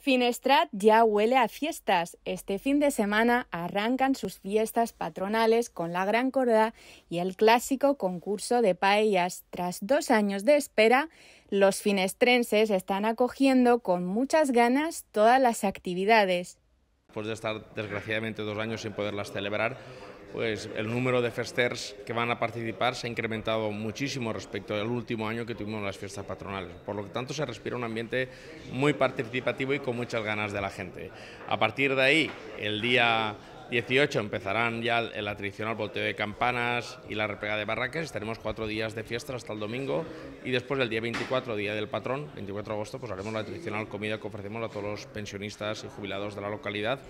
Finestrat ya huele a fiestas. Este fin de semana arrancan sus fiestas patronales con la Gran Corda y el clásico concurso de paellas. Tras dos años de espera, los finestrenses están acogiendo con muchas ganas todas las actividades. Después de estar desgraciadamente dos años sin poderlas celebrar, pues el número de festers que van a participar se ha incrementado muchísimo respecto al último año que tuvimos las fiestas patronales. Por lo tanto, se respira un ambiente muy participativo y con muchas ganas de la gente. A partir de ahí, el día 18 empezarán ya la tradicional volteo de campanas y la repega de barraques. Estaremos cuatro días de fiesta hasta el domingo y después el día 24, día del patrón, 24 de agosto, pues haremos la tradicional comida que ofrecemos a todos los pensionistas y jubilados de la localidad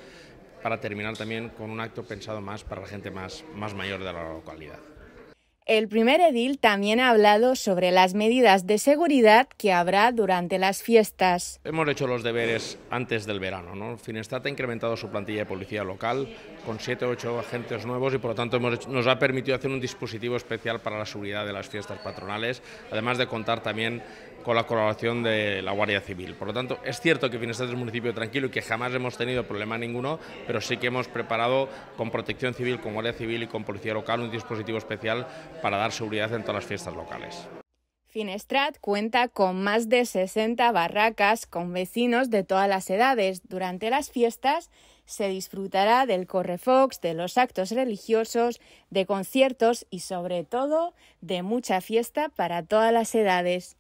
para terminar también con un acto pensado más para la gente más, más mayor de la localidad. El primer edil también ha hablado sobre las medidas de seguridad que habrá durante las fiestas. Hemos hecho los deberes antes del verano. ¿no? Finestat ha incrementado su plantilla de policía local con siete o 8 agentes nuevos y por lo tanto nos ha permitido hacer un dispositivo especial para la seguridad de las fiestas patronales, además de contar también con la colaboración de la Guardia Civil. Por lo tanto, es cierto que Finestrat es un municipio tranquilo y que jamás hemos tenido problema ninguno, pero sí que hemos preparado con Protección Civil, con Guardia Civil y con Policía Local un dispositivo especial para dar seguridad en todas las fiestas locales. Finestrat cuenta con más de 60 barracas con vecinos de todas las edades. Durante las fiestas se disfrutará del correfox, de los actos religiosos, de conciertos y sobre todo de mucha fiesta para todas las edades.